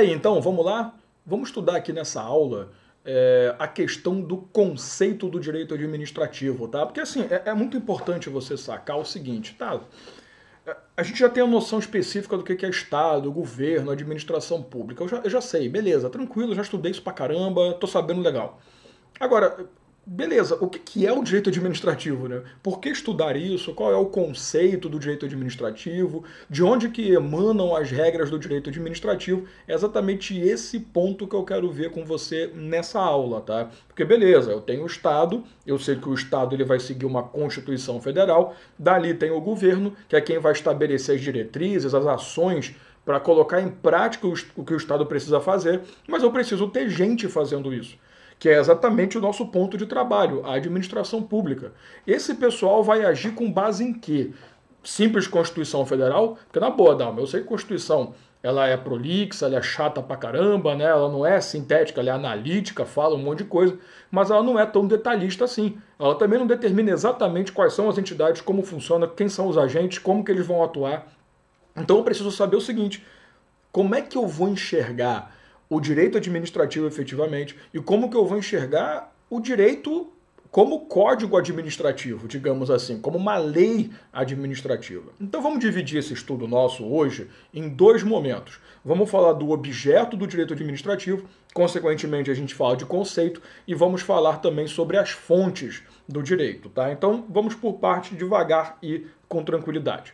aí, então, vamos lá? Vamos estudar aqui nessa aula é, a questão do conceito do direito administrativo, tá? Porque, assim, é, é, muito importante você sacar o seguinte, tá? É, a gente já tem a noção específica do que é Estado, governo, administração pública. Eu já, eu já sei, beleza, tranquilo, já estudei isso pra caramba, tô sabendo legal. Agora, beleza, o que é o direito administrativo, né? Por que estudar isso? Qual é o conceito do direito administrativo? De onde que emanam as regras do direito administrativo? É exatamente esse ponto que eu quero ver com você nessa aula, tá? Porque beleza, eu tenho o Estado, eu sei que o Estado ele vai seguir uma Constituição Federal, dali tem o governo, que é quem vai estabelecer as diretrizes, as ações para colocar em prática o que o Estado precisa fazer, mas eu preciso ter gente fazendo isso que é exatamente o nosso ponto de trabalho, a administração pública. Esse pessoal vai agir com base em quê? Simples Constituição Federal? Porque na boa, Dalma, eu sei que Constituição ela é prolixa, ela é chata pra caramba, né? ela não é sintética, ela é analítica, fala um monte de coisa, mas ela não é tão detalhista assim. Ela também não determina exatamente quais são as entidades, como funciona, quem são os agentes, como que eles vão atuar. Então eu preciso saber o seguinte, como é que eu vou enxergar o direito administrativo efetivamente e como que eu vou enxergar o direito como código administrativo, digamos assim, como uma lei administrativa. Então vamos dividir esse estudo nosso hoje em dois momentos. Vamos falar do objeto do direito administrativo, consequentemente a gente fala de conceito e vamos falar também sobre as fontes do direito, tá? Então vamos por parte devagar e com tranquilidade.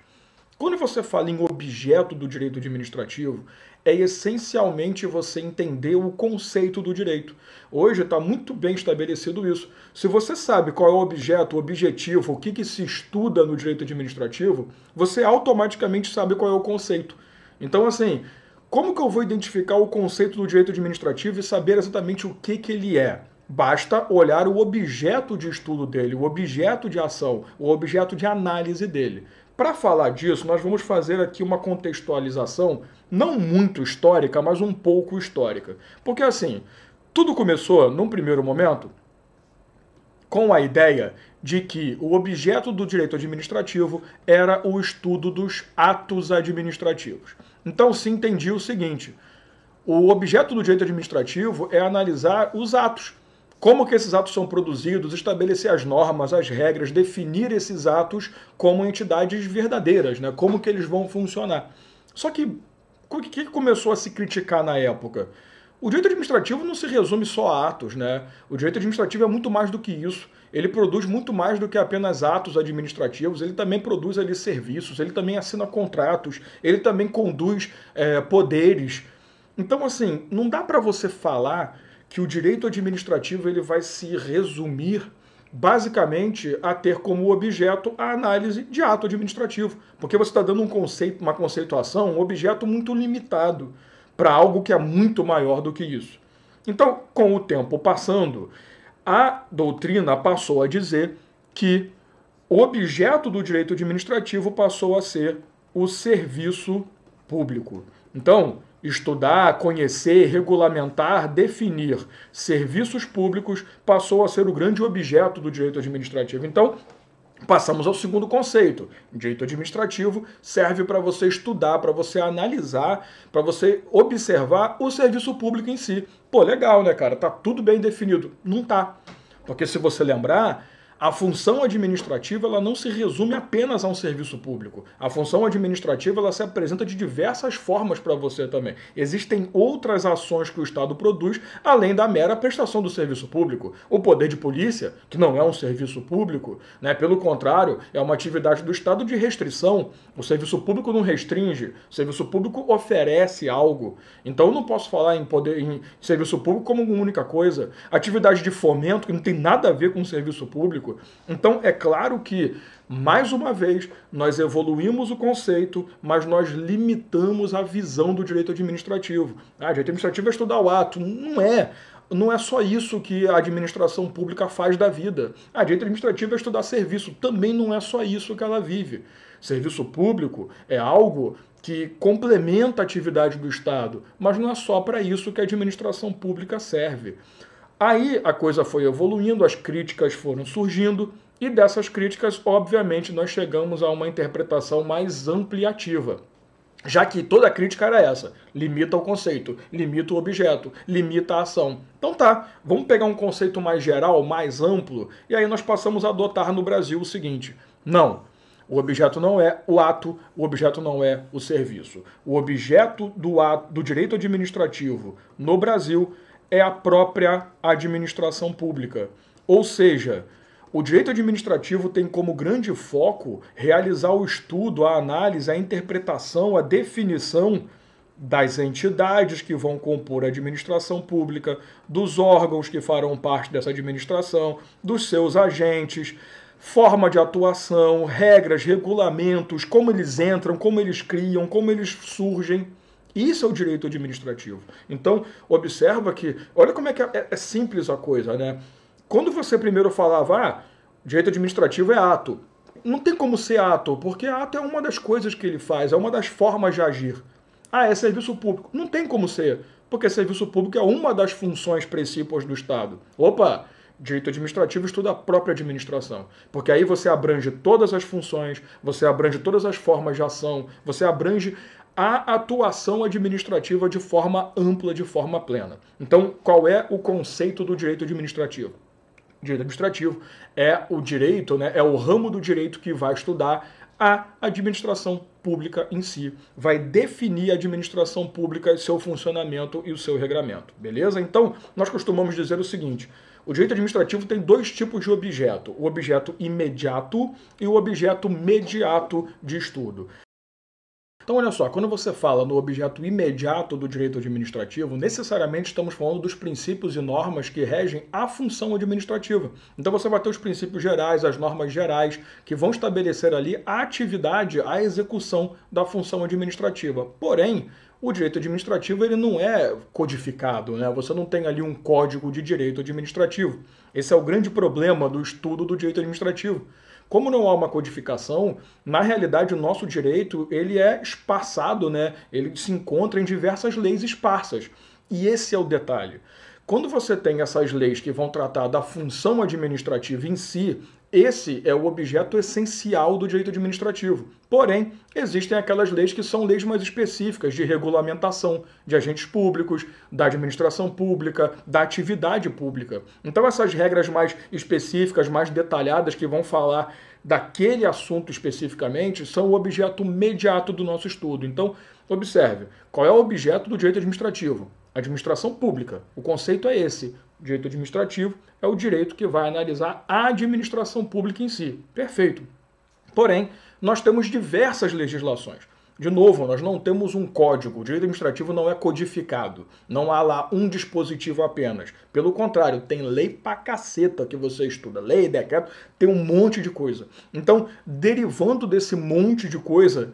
Quando você fala em objeto do direito administrativo, é essencialmente você entender o conceito do direito. Hoje está muito bem estabelecido isso. Se você sabe qual é o objeto, o objetivo, o que, que se estuda no direito administrativo, você automaticamente sabe qual é o conceito. Então, assim, como que eu vou identificar o conceito do direito administrativo e saber exatamente o que, que ele é? Basta olhar o objeto de estudo dele, o objeto de ação, o objeto de análise dele. Para falar disso, nós vamos fazer aqui uma contextualização, não muito histórica, mas um pouco histórica. Porque assim, tudo começou, num primeiro momento, com a ideia de que o objeto do direito administrativo era o estudo dos atos administrativos. Então se entendia o seguinte: o objeto do direito administrativo é analisar os atos como que esses atos são produzidos, estabelecer as normas, as regras, definir esses atos como entidades verdadeiras, né? como que eles vão funcionar. Só que o que começou a se criticar na época? O direito administrativo não se resume só a atos, né? O direito administrativo é muito mais do que isso. Ele produz muito mais do que apenas atos administrativos, ele também produz ali serviços, ele também assina contratos, ele também conduz é, poderes. Então, assim, não dá para você falar que o direito administrativo ele vai se resumir basicamente a ter como objeto a análise de ato administrativo, porque você está dando um conceito, uma conceituação, um objeto muito limitado para algo que é muito maior do que isso. Então, com o tempo passando, a doutrina passou a dizer que o objeto do direito administrativo passou a ser o serviço público. Então, Estudar, conhecer, regulamentar, definir serviços públicos passou a ser o grande objeto do direito administrativo. Então, Passamos ao segundo conceito. Direito administrativo serve para você estudar, para você analisar, para você observar o serviço público em si. Pô, legal, né, cara? Tá tudo bem definido. Não tá. Porque se você lembrar, a função administrativa ela não se resume apenas a um serviço público. A função administrativa ela se apresenta de diversas formas para você também. Existem outras ações que o Estado produz além da mera prestação do serviço público. O poder de polícia, que não é um serviço público, né? pelo contrário, é uma atividade do Estado de restrição. O serviço público não restringe, o serviço público oferece algo. Então eu não posso falar em poder em serviço público como uma única coisa. Atividade de fomento, que não tem nada a ver com serviço público público. Então, é claro que, mais uma vez, nós evoluímos o conceito, mas nós limitamos a visão do direito administrativo. Ah, direito administrativo é estudar o ato. Não é não é só isso que a administração pública faz da vida. A ah, direito administrativo é estudar serviço, também não é só isso que ela vive. Serviço público é algo que complementa a atividade do Estado, mas não é só para isso que a administração pública serve. Aí a coisa foi evoluindo, as críticas foram surgindo, e dessas críticas, obviamente, nós chegamos a uma interpretação mais ampliativa. Já que toda crítica era essa: limita o conceito, limita o objeto, limita a ação. Então tá, vamos pegar um conceito mais geral, mais amplo, e aí nós passamos a adotar no Brasil o seguinte: não, o objeto não é o ato, o objeto não é o serviço. O objeto do, ato, do direito administrativo no Brasil é a própria administração pública. Ou seja, o direito administrativo tem como grande foco realizar o estudo, a análise, a interpretação, a definição das entidades que vão compor a administração pública, dos órgãos que farão parte dessa administração, dos seus agentes, forma de atuação, regras, regulamentos, como eles entram, como eles criam, como eles surgem. Isso é o direito administrativo. Então, observa que, olha como é que é, é, é simples a coisa, né? Quando você primeiro falava, ah, direito administrativo é ato. Não tem como ser ato, porque ato é uma das coisas que ele faz, é uma das formas de agir. Ah, é serviço público. Não tem como ser, porque serviço público é uma das funções principais do Estado. Opa, direito administrativo estuda a própria administração, porque aí você abrange todas as funções, você abrange todas as formas de ação, você abrange a atuação administrativa de forma ampla, de forma plena. Então, qual é o conceito do direito administrativo? Direito administrativo é o direito, né, é o ramo do direito que vai estudar a administração pública em si. Vai definir a administração pública, seu funcionamento e o seu regramento, beleza? Então, nós costumamos dizer o seguinte: o direito administrativo tem dois tipos de objeto: o objeto imediato e o objeto mediato de estudo. Então, olha só, quando você fala no objeto imediato do direito administrativo, necessariamente estamos falando dos princípios e normas que regem a função administrativa. Então, você vai ter os princípios gerais, as normas gerais, que vão estabelecer ali a atividade, a execução da função administrativa. Porém, o direito administrativo ele não é codificado, né? Você não tem ali um código de direito administrativo. Esse é o grande problema do estudo do direito administrativo. Como não há uma codificação, na realidade o nosso direito ele é espaçado, né? ele se encontra em diversas leis esparsas. E esse é o detalhe. Quando você tem essas leis que vão tratar da função administrativa em si, esse é o objeto essencial do direito administrativo. Porém, existem aquelas leis que são leis mais específicas de regulamentação de agentes públicos, da administração pública, da atividade pública. Então, essas regras mais específicas, mais detalhadas, que vão falar daquele assunto especificamente, são o objeto imediato do nosso estudo. Então, observe: qual é o objeto do direito administrativo? Administração pública. O conceito é esse direito administrativo é o direito que vai analisar a administração pública em si. Perfeito. Porém, nós temos diversas legislações. De novo, nós não temos um código, o direito administrativo não é codificado, não há lá um dispositivo apenas. Pelo contrário, tem lei pra caceta que você estuda, lei, decreto, tem um monte de coisa. Então, derivando desse monte de coisa,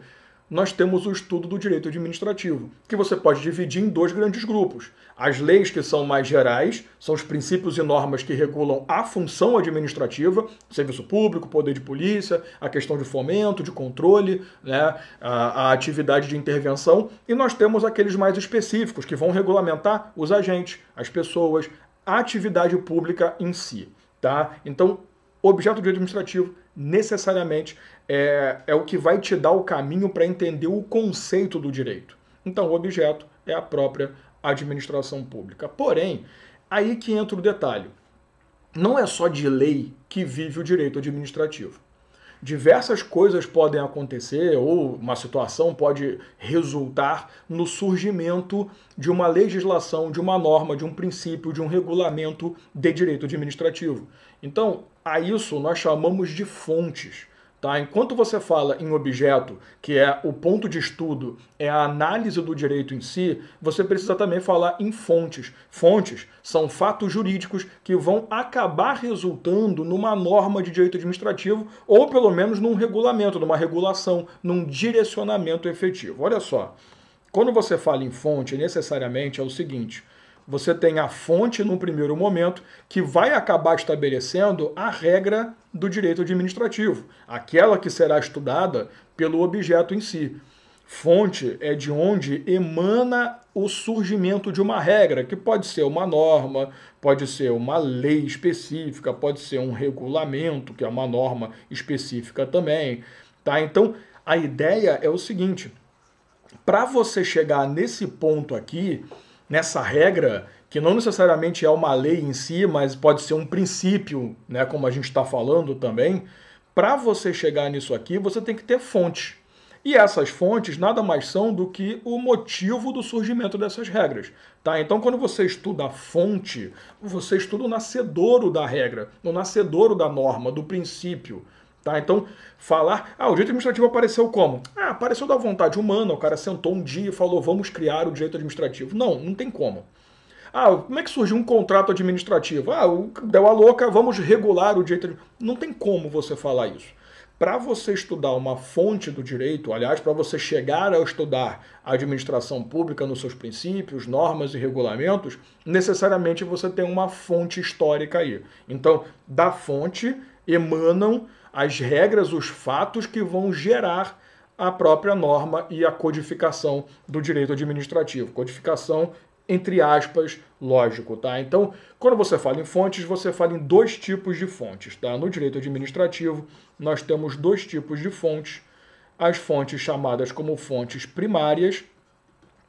nós temos o estudo do direito administrativo, que você pode dividir em dois grandes grupos. As leis que são mais gerais, são os princípios e normas que regulam a função administrativa, serviço público, poder de polícia, a questão de fomento, de controle, né, a, a atividade de intervenção, e nós temos aqueles mais específicos, que vão regulamentar os agentes, as pessoas, a atividade pública em si. Tá? Então, objeto de direito administrativo necessariamente é, é o que vai te dar o caminho para entender o conceito do direito. Então, o objeto é a própria administração pública. Porém, aí que entra o detalhe. Não é só de lei que vive o direito administrativo diversas coisas podem acontecer ou uma situação pode resultar no surgimento de uma legislação, de uma norma, de um princípio, de um regulamento de direito administrativo. Então, a isso nós chamamos de fontes. Tá? Enquanto você fala em objeto, que é o ponto de estudo, é a análise do direito em si, você precisa também falar em fontes. Fontes são fatos jurídicos que vão acabar resultando numa norma de direito administrativo ou pelo menos num regulamento, numa regulação, num direcionamento efetivo. Olha só, quando você fala em fonte, necessariamente é o seguinte: você tem a fonte num primeiro momento que vai acabar estabelecendo a regra do direito administrativo, aquela que será estudada pelo objeto em si. Fonte é de onde emana o surgimento de uma regra, que pode ser uma norma, pode ser uma lei específica, pode ser um regulamento, que é uma norma específica também, tá? Então, a ideia é o seguinte: para você chegar nesse ponto aqui, nessa regra, que não necessariamente é uma lei em si, mas pode ser um princípio, né, como a gente está falando também, para você chegar nisso aqui, você tem que ter fonte. E essas fontes nada mais são do que o motivo do surgimento dessas regras. Tá? Então, quando você estuda a fonte, você estuda o nascedouro da regra, o nascedouro da norma, do princípio. Tá? Então, falar. Ah, o direito administrativo apareceu como? Ah, apareceu da vontade humana, o cara sentou um dia e falou: vamos criar o direito administrativo. Não, não tem como. Ah, como é que surgiu um contrato administrativo? Ah, deu a louca, vamos regular o direito. Não tem como você falar isso. Para você estudar uma fonte do direito, aliás, para você chegar a estudar a administração pública nos seus princípios, normas e regulamentos, necessariamente você tem uma fonte histórica aí. Então, da fonte emanam as regras, os fatos que vão gerar a própria norma e a codificação do direito administrativo. Codificação entre aspas, lógico, tá? Então, quando você fala em fontes, você fala em dois tipos de fontes, tá? No direito administrativo, nós temos dois tipos de fontes. As fontes chamadas como fontes primárias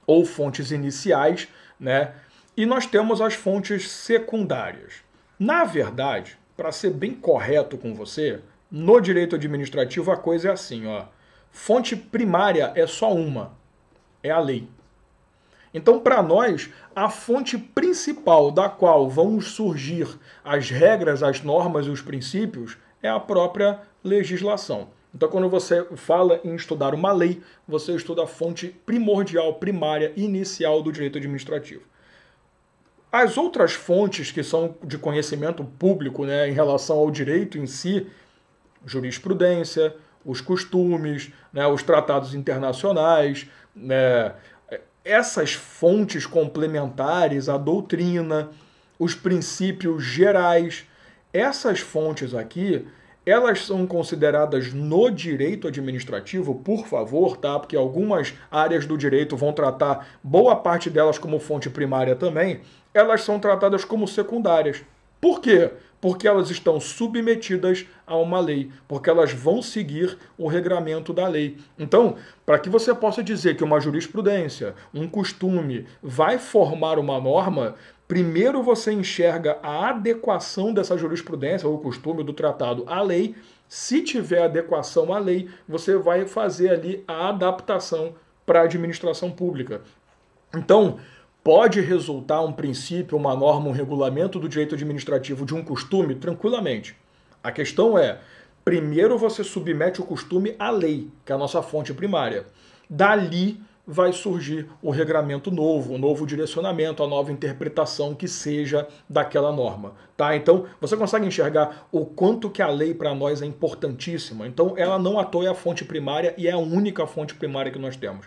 ou fontes iniciais, né? E nós temos as fontes secundárias. Na verdade, para ser bem correto com você, no direito administrativo a coisa é assim, ó. Fonte primária é só uma, é a lei. Então, para nós, a fonte principal da qual vão surgir as regras, as normas e os princípios é a própria legislação. Então, quando você fala em estudar uma lei, você estuda a fonte primordial, primária, inicial do direito administrativo. As outras fontes que são de conhecimento público né, em relação ao direito em si, jurisprudência, os costumes, né, os tratados internacionais, né, essas fontes complementares, a doutrina, os princípios gerais, essas fontes aqui, elas são consideradas no direito administrativo, por favor, tá? Porque algumas áreas do direito vão tratar boa parte delas como fonte primária também, elas são tratadas como secundárias. Por quê? porque elas estão submetidas a uma lei, porque elas vão seguir o regramento da lei. Então, para que você possa dizer que uma jurisprudência, um costume, vai formar uma norma, primeiro você enxerga a adequação dessa jurisprudência ou costume do tratado à lei. Se tiver adequação à lei, você vai fazer ali a adaptação para a administração pública. Então, pode resultar um princípio, uma norma, um regulamento do direito administrativo de um costume tranquilamente. A questão é, primeiro você submete o costume à lei, que é a nossa fonte primária. Dali vai surgir o regramento novo, o novo direcionamento, a nova interpretação que seja daquela norma, tá? Então, você consegue enxergar o quanto que a lei para nós é importantíssima. Então, ela não à toa é a fonte primária e é a única fonte primária que nós temos.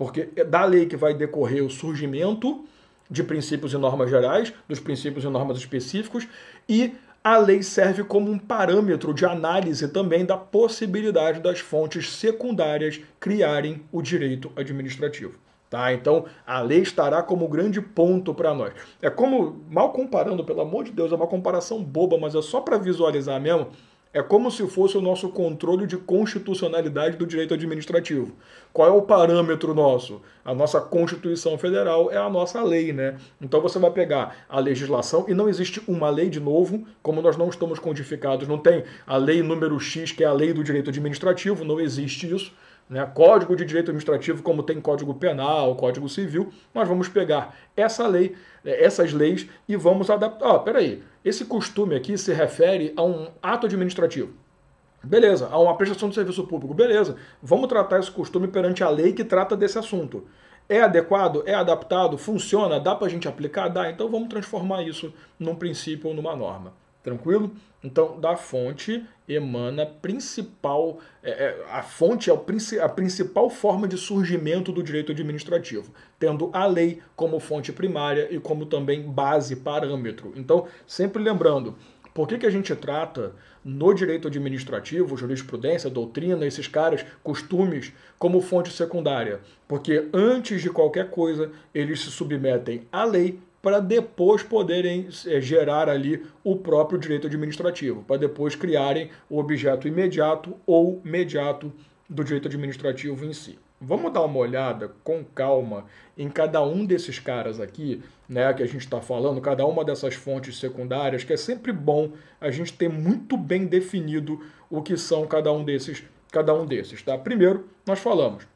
Porque é da lei que vai decorrer o surgimento de princípios e normas gerais, dos princípios e normas específicos, e a lei serve como um parâmetro de análise também da possibilidade das fontes secundárias criarem o direito administrativo. Tá? Então, a lei estará como grande ponto para nós. É como, mal comparando, pelo amor de Deus, é uma comparação boba, mas é só para visualizar mesmo é como se fosse o nosso controle de constitucionalidade do direito administrativo. Qual é o parâmetro nosso? A nossa Constituição Federal é a nossa lei, né? Então você vai pegar a legislação e não existe uma lei de novo, como nós não estamos codificados, não tem a lei número X, que é a lei do direito administrativo, não existe isso né, código de direito administrativo, como tem código penal, código civil, nós vamos pegar essa lei, eh, essas leis e vamos adaptar. oh, peraí, esse costume aqui se refere a um ato administrativo. Beleza, a uma prestação de serviço público, beleza. Vamos tratar esse costume perante a lei que trata desse assunto. É adequado? É adaptado? Funciona? Dá para a gente aplicar? Dá. Então vamos transformar isso num princípio ou numa norma. Tranquilo? Então, da fonte emana principal. É, é a fonte é a principal forma de surgimento do direito administrativo, tendo a lei como fonte primária e como também base, parâmetro. Então, sempre lembrando, por que, que a gente trata no direito administrativo, jurisprudência, doutrina, esses caras, costumes, como fonte secundária? Porque antes de qualquer coisa, eles se submetem à lei para depois poderem é, gerar ali o próprio direito administrativo, para depois criarem o objeto imediato ou mediato do direito administrativo em si. Vamos dar uma olhada com calma em cada um desses caras aqui, né, que a gente está falando, cada uma dessas fontes secundárias, que é sempre bom a gente ter muito bem definido o que são cada um desses, cada um desses, tá? Primeiro, nós falamos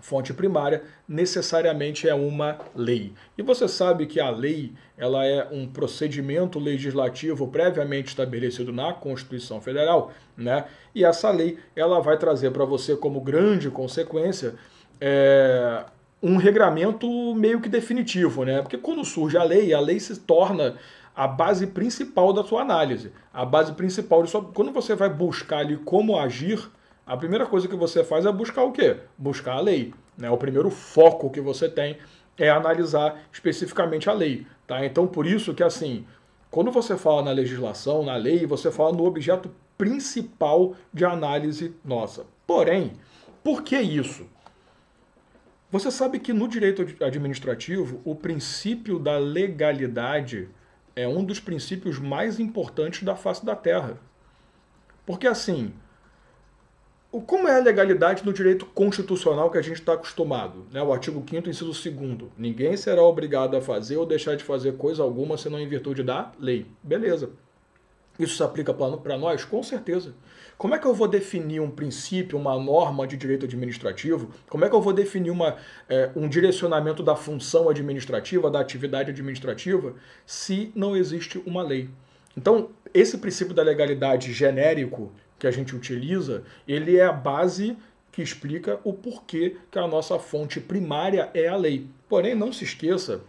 fonte primária, necessariamente é uma lei. E você sabe que a lei ela é um procedimento legislativo previamente estabelecido na Constituição Federal, né? E essa lei ela vai trazer para você como grande consequência é, um regramento meio que definitivo, né? Porque quando surge a lei, a lei se torna a base principal da sua análise, a base principal de sua... quando você vai buscar ali como agir a primeira coisa que você faz é buscar o quê? Buscar a lei. Né? O primeiro foco que você tem é analisar especificamente a lei. Tá? Então, por isso que, assim, quando você fala na legislação, na lei, você fala no objeto principal de análise nossa. Porém, por que isso? Você sabe que no direito administrativo, o princípio da legalidade é um dos princípios mais importantes da face da Terra. Porque, assim, como é a legalidade do direito constitucional que a gente está acostumado? Né? O artigo 5 inciso 2 Ninguém será obrigado a fazer ou deixar de fazer coisa alguma senão em virtude da lei. Beleza. Isso se aplica para nós? Com certeza. Como é que eu vou definir um princípio, uma norma de direito administrativo? Como é que eu vou definir uma, é, um direcionamento da função administrativa, da atividade administrativa, se não existe uma lei? Então, esse princípio da legalidade genérico que a gente utiliza, ele é a base que explica o porquê que a nossa fonte primária é a lei. Porém, não se esqueça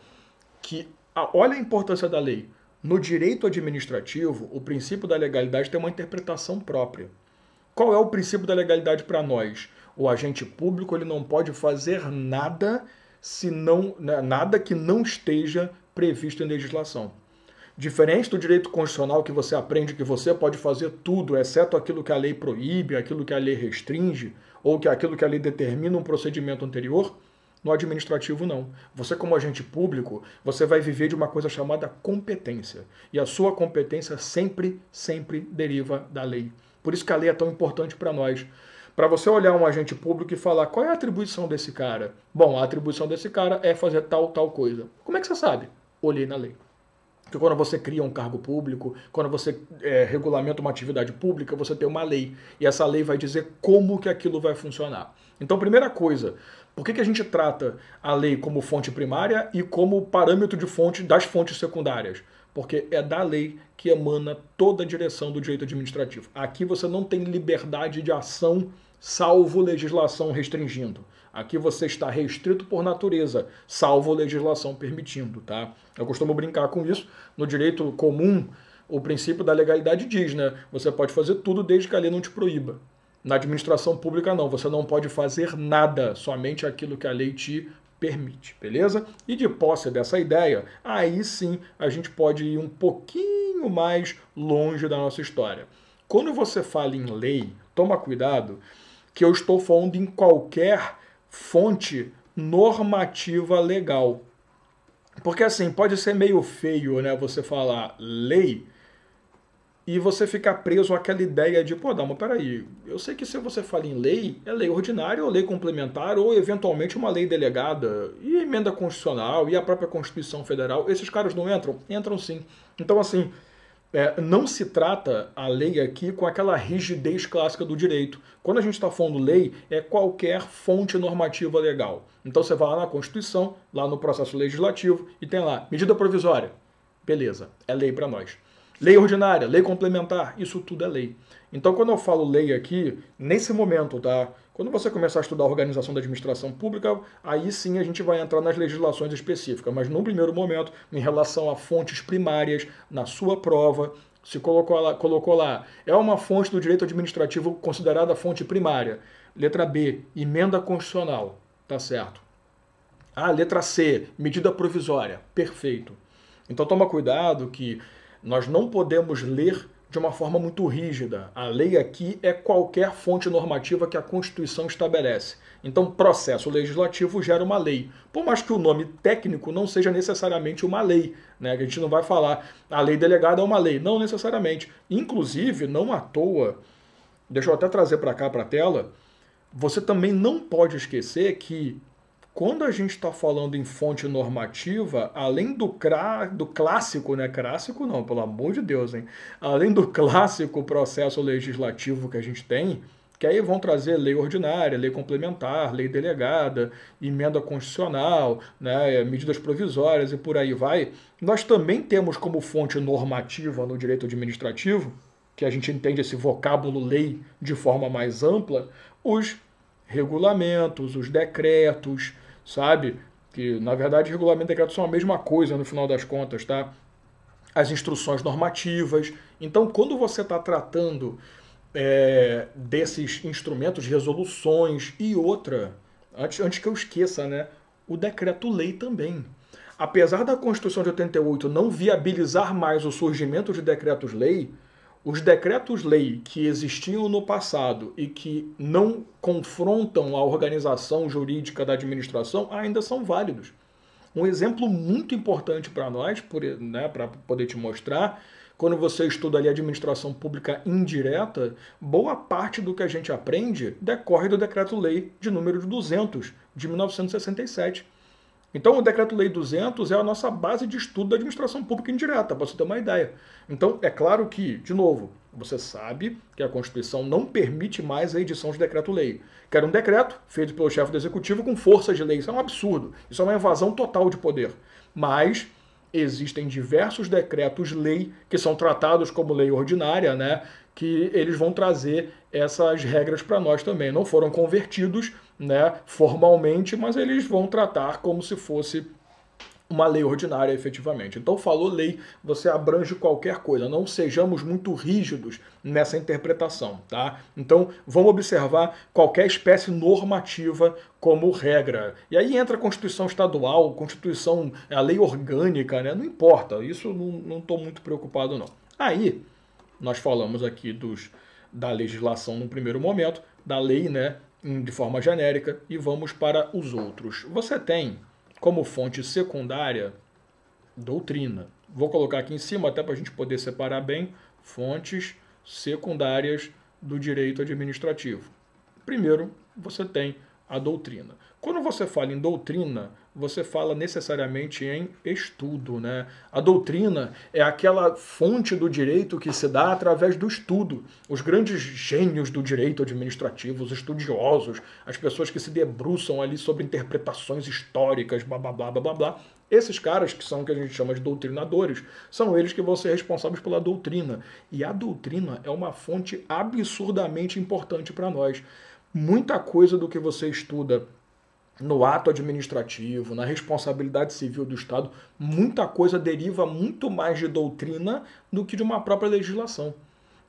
que a, olha a importância da lei. No direito administrativo, o princípio da legalidade tem uma interpretação própria. Qual é o princípio da legalidade para nós? O agente público ele não pode fazer nada se não, né, nada que não esteja previsto em legislação. Diferente do direito constitucional que você aprende que você pode fazer tudo, exceto aquilo que a lei proíbe, aquilo que a lei restringe, ou que aquilo que a lei determina um procedimento anterior, no administrativo não. Você como agente público, você vai viver de uma coisa chamada competência, e a sua competência sempre, sempre deriva da lei. Por isso que a lei é tão importante para nós. Para você olhar um agente público e falar qual é a atribuição desse cara? Bom, a atribuição desse cara é fazer tal, tal coisa. Como é que você sabe? Olhei na lei. Porque quando você cria um cargo público, quando você é, regulamenta uma atividade pública, você tem uma lei. E essa lei vai dizer como que aquilo vai funcionar. Então, primeira coisa, por que, que a gente trata a lei como fonte primária e como parâmetro de fonte das fontes secundárias? Porque é da lei que emana toda a direção do direito administrativo. Aqui você não tem liberdade de ação, salvo legislação restringindo. Aqui você está restrito por natureza, salvo legislação permitindo, tá? Eu costumo brincar com isso. No direito comum, o princípio da legalidade diz, né? Você pode fazer tudo desde que a lei não te proíba. Na administração pública, não. Você não pode fazer nada, somente aquilo que a lei te permite, beleza? E de posse dessa ideia, aí sim a gente pode ir um pouquinho mais longe da nossa história. Quando você fala em lei, toma cuidado que eu estou falando em qualquer fonte normativa legal. Porque assim, pode ser meio feio, né, você falar lei e você ficar preso àquela ideia de, pô, dá uma peraí, eu sei que se você fala em lei, é lei ordinária ou lei complementar ou eventualmente uma lei delegada e emenda constitucional e a própria Constituição Federal, esses caras não entram? Entram sim. Então assim, é, não se trata a lei aqui com aquela rigidez clássica do direito. Quando a gente está falando lei, é qualquer fonte normativa legal. Então você vai lá na Constituição, lá no processo legislativo, e tem lá medida provisória. Beleza, é lei para nós. Lei ordinária, lei complementar, isso tudo é lei. Então quando eu falo lei aqui, nesse momento, tá? Quando você começar a estudar a organização da administração pública, aí sim a gente vai entrar nas legislações específicas, mas num primeiro momento, em relação a fontes primárias, na sua prova, se colocou lá, colocou lá, é uma fonte do direito administrativo considerada fonte primária. Letra B, emenda constitucional. Tá certo. Ah, letra C, medida provisória. Perfeito. Então toma cuidado que nós não podemos ler de uma forma muito rígida. A lei aqui é qualquer fonte normativa que a Constituição estabelece. Então, processo legislativo gera uma lei. Por mais que o nome técnico não seja necessariamente uma lei, né? a gente não vai falar a lei delegada é uma lei, não necessariamente. Inclusive, não à toa, deixa eu até trazer para cá para a tela, você também não pode esquecer que quando a gente está falando em fonte normativa, além do, cra... do clássico, né? Clássico não, pelo amor de Deus, hein? Além do clássico processo legislativo que a gente tem, que aí vão trazer lei ordinária, lei complementar, lei delegada, emenda constitucional, né, medidas provisórias e por aí vai. Nós também temos como fonte normativa no direito administrativo, que a gente entende esse vocábulo lei de forma mais ampla, os regulamentos, os decretos, sabe? Que na verdade regulamento e é decreto são a mesma coisa no final das contas, tá? As instruções normativas. Então, quando você está tratando é, desses instrumentos, resoluções e outra, antes, antes que eu esqueça, né? O decreto-lei também apesar da Constituição de 88 não viabilizar mais o surgimento de decretos-lei, os decretos-lei que existiam no passado e que não confrontam a organização jurídica da administração ainda são válidos. Um exemplo muito importante para nós, né, para poder te mostrar, quando você estuda ali administração pública indireta, boa parte do que a gente aprende decorre do decreto-lei de número 200 de 1967. Então, o Decreto-Lei 200 é a nossa base de estudo da administração pública indireta, para você ter uma ideia. Então, é claro que, de novo, você sabe que a Constituição não permite mais a edição de decreto-lei. Que era um decreto feito pelo chefe do executivo com força de lei. Isso é um absurdo. Isso é uma invasão total de poder. Mas existem diversos decretos-lei que são tratados como lei ordinária, né? Que eles vão trazer essas regras para nós também. Não foram convertidos né, formalmente, mas eles vão tratar como se fosse uma lei ordinária efetivamente. Então, falou lei, você abrange qualquer coisa, não sejamos muito rígidos nessa interpretação, tá? Então, vamos observar qualquer espécie normativa como regra. E aí entra a Constituição Estadual, Constituição, a lei orgânica, né? Não importa, isso não estou muito preocupado, não. Aí, nós falamos aqui dos da legislação no primeiro momento, da lei, né, Hum, de forma genérica e vamos para os outros. Você tem como fonte secundária doutrina. Vou colocar aqui em cima até para a gente poder separar bem fontes secundárias do direito administrativo. Primeiro, você tem a doutrina. Quando você fala em doutrina, você fala necessariamente em estudo, né? A doutrina é aquela fonte do direito que se dá através do estudo. Os grandes gênios do direito administrativo, os estudiosos, as pessoas que se debruçam ali sobre interpretações históricas, blá blá blá blá blá, blá. Esses caras que são o que a gente chama de doutrinadores, são eles que vão ser responsáveis pela doutrina. E a doutrina é uma fonte absurdamente importante para nós muita coisa do que você estuda no ato administrativo, na responsabilidade civil do Estado, muita coisa deriva muito mais de doutrina do que de uma própria legislação.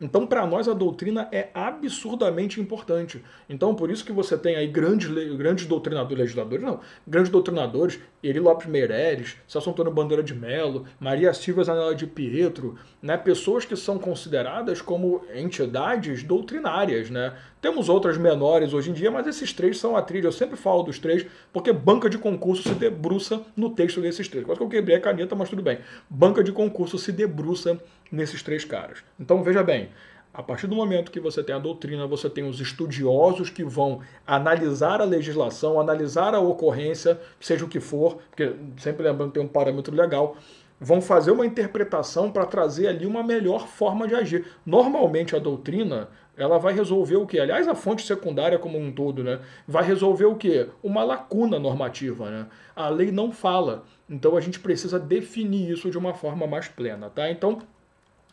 Então, para nós, a doutrina é absurdamente importante. Então, por isso que você tem aí grandes, grandes doutrinadores, legisladores, não, grandes doutrinadores, Eri Lopes Meireles, Celso Antônio Bandeira de Mello, Maria Silva Zanella de Pietro, né, pessoas que são consideradas como entidades doutrinárias, né, temos outras menores hoje em dia, mas esses três são a trilha. Eu sempre falo dos três, porque banca de concurso se debruça no texto desses três. Quase que eu quebrei a caneta, mas tudo bem. Banca de concurso se debruça nesses três caras. Então veja bem, a partir do momento que você tem a doutrina, você tem os estudiosos que vão analisar a legislação, analisar a ocorrência, seja o que for, porque sempre lembrando que tem um parâmetro legal, vão fazer uma interpretação para trazer ali uma melhor forma de agir. Normalmente a doutrina, ela vai resolver o que? Aliás, a fonte secundária como um todo, né? Vai resolver o que? Uma lacuna normativa, né? A lei não fala. Então a gente precisa definir isso de uma forma mais plena, tá? Então,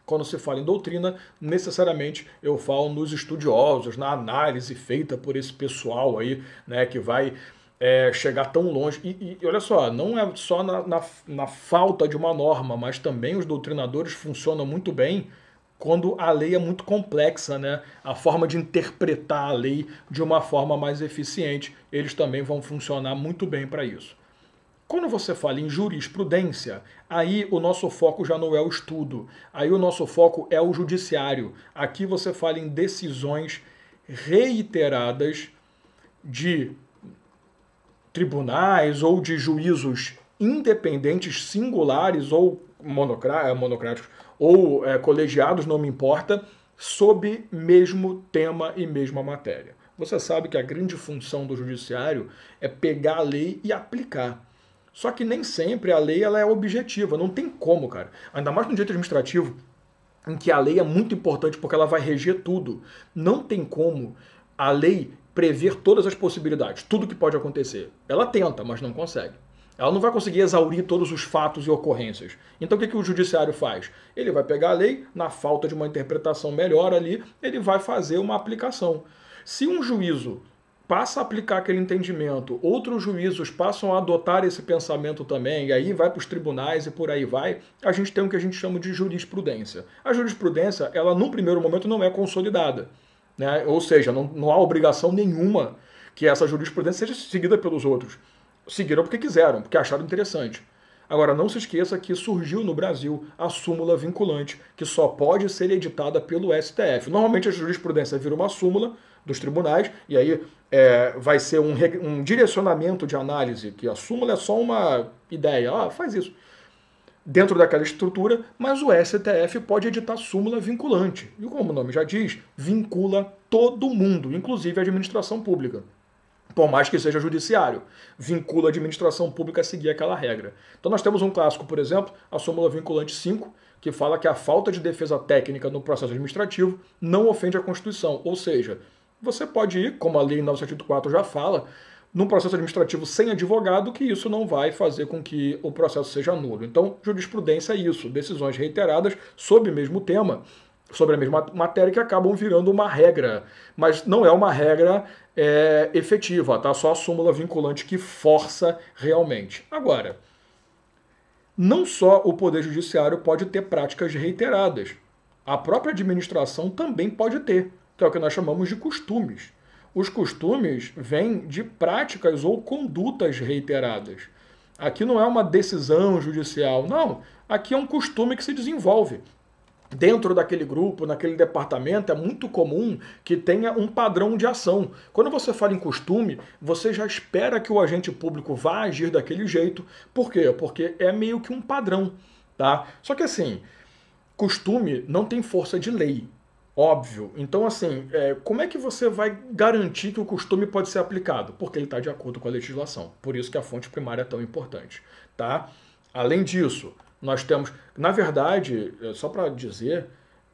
quando se fala em doutrina, necessariamente eu falo nos estudiosos, na análise feita por esse pessoal aí, né, que vai é, chegar tão longe. E, e, olha só, não é só na, na, na falta de uma norma, mas também os doutrinadores funcionam muito bem quando a lei é muito complexa, né? A forma de interpretar a lei de uma forma mais eficiente, eles também vão funcionar muito bem para isso. Quando você fala em jurisprudência, aí o nosso foco já não é o estudo, aí o nosso foco é o judiciário. Aqui você fala em decisões reiteradas de tribunais ou de juízos independentes, singulares ou monocráticos, ou é, colegiados, não me importa, sob mesmo tema e mesma matéria. Você sabe que a grande função do judiciário é pegar a lei e aplicar. Só que nem sempre a lei ela é objetiva, não tem como, cara. Ainda mais no direito administrativo, em que a lei é muito importante porque ela vai reger tudo. Não tem como a lei prever todas as possibilidades, tudo que pode acontecer. Ela tenta, mas não consegue. Ela não vai conseguir exaurir todos os fatos e ocorrências. Então o que, que o judiciário faz? Ele vai pegar a lei, na falta de uma interpretação melhor ali, ele vai fazer uma aplicação. Se um juízo passa a aplicar aquele entendimento, outros juízos passam a adotar esse pensamento também, e aí vai para os tribunais e por aí vai, a gente tem o que a gente chama de jurisprudência. A jurisprudência, ela num primeiro momento não é consolidada. Né? Ou seja, não, não há obrigação nenhuma que essa jurisprudência seja seguida pelos outros seguiram porque quiseram, porque acharam interessante. Agora, não se esqueça que surgiu no Brasil a súmula vinculante, que só pode ser editada pelo STF. Normalmente a jurisprudência vira uma súmula dos tribunais, e aí é, vai ser um, um, direcionamento de análise, que a súmula é só uma ideia, ah, faz isso. Dentro daquela estrutura, mas o STF pode editar súmula vinculante. E como o nome já diz, vincula todo mundo, inclusive a administração pública por mais que seja judiciário. Vincula a administração pública a seguir aquela regra. Então nós temos um clássico, por exemplo, a súmula vinculante 5, que fala que a falta de defesa técnica no processo administrativo não ofende a Constituição, ou seja, você pode ir, como a lei 974 já fala, num processo administrativo sem advogado, que isso não vai fazer com que o processo seja nulo. Então, jurisprudência é isso, decisões reiteradas sobre o mesmo tema, sobre a mesma matéria, que acabam virando uma regra. Mas não é uma regra é, efetiva, tá? Só a súmula vinculante que força realmente. Agora, não só o Poder Judiciário pode ter práticas reiteradas, a própria administração também pode ter, que é o que nós chamamos de costumes. Os costumes vêm de práticas ou condutas reiteradas. Aqui não é uma decisão judicial, não. Aqui é um costume que se desenvolve dentro daquele grupo, naquele departamento, é muito comum que tenha um padrão de ação. Quando você fala em costume, você já espera que o agente público vá agir daquele jeito. Por quê? Porque é meio que um padrão, tá? Só que assim, costume não tem força de lei. Óbvio. Então, assim, é, como é que você vai garantir que o costume pode ser aplicado? Porque ele está de acordo com a legislação. Por isso que a fonte primária é tão importante, tá? Além disso, nós temos, na verdade, eh, só para dizer,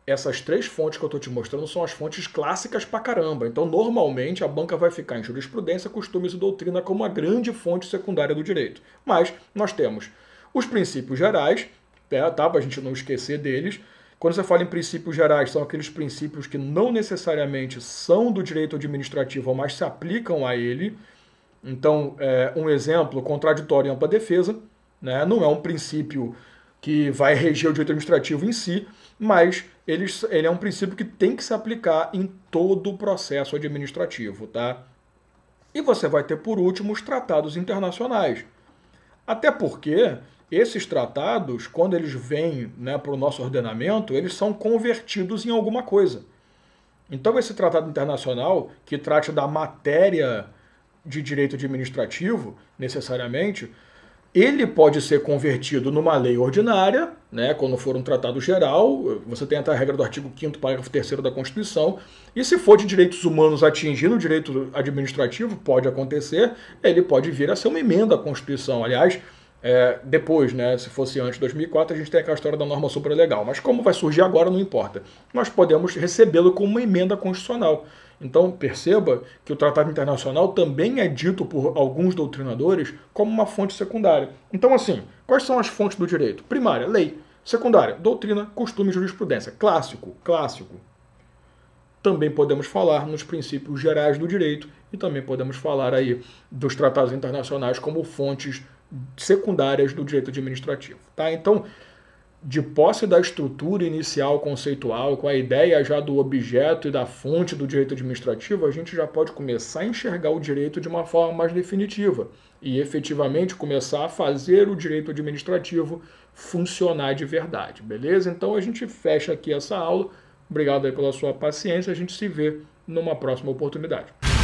essas três fontes que eu estou te mostrando são as fontes clássicas para caramba. Então, normalmente, a banca vai ficar em jurisprudência, costumes e doutrina como a grande fonte secundária do direito. Mas nós temos os princípios gerais, né, tá, tá para a gente não esquecer deles. Quando você fala em princípios gerais, são aqueles princípios que não necessariamente são do direito administrativo, mas se aplicam a ele. Então, é, um exemplo, contraditório e ampla defesa, né, não é um princípio que vai reger o direito administrativo em si, mas ele, ele é um princípio que tem que se aplicar em todo o processo administrativo, tá? E você vai ter, por último, os tratados internacionais. Até porque esses tratados, quando eles vêm né, para o nosso ordenamento, eles são convertidos em alguma coisa. Então, esse tratado internacional, que trata da matéria de direito administrativo, necessariamente, ele pode ser convertido numa lei ordinária, né, quando for um tratado geral, você tem até a regra do artigo 5º, parágrafo 3 da Constituição, e se for de direitos humanos atingindo o direito administrativo, pode acontecer, ele pode vir a ser uma emenda à Constituição. Aliás, é, depois, né, se fosse antes de 2004, a gente tem aquela história da norma supralegal, mas como vai surgir agora, não importa. Nós podemos recebê-lo como uma emenda constitucional. Então perceba que o tratado internacional também é dito por alguns doutrinadores como uma fonte secundária. Então, assim, quais são as fontes do direito? Primária, lei. Secundária, doutrina, costume e jurisprudência. Clássico, clássico. Também podemos falar nos princípios gerais do direito e também podemos falar aí dos tratados internacionais como fontes secundárias do direito administrativo. Tá? Então, de posse da estrutura inicial conceitual, com a ideia já do objeto e da fonte do direito administrativo, a gente já pode começar a enxergar o direito de uma forma mais definitiva e efetivamente começar a fazer o direito administrativo funcionar de verdade, beleza? Então a gente fecha aqui essa aula. Obrigado pela sua paciência. A gente se vê numa próxima oportunidade.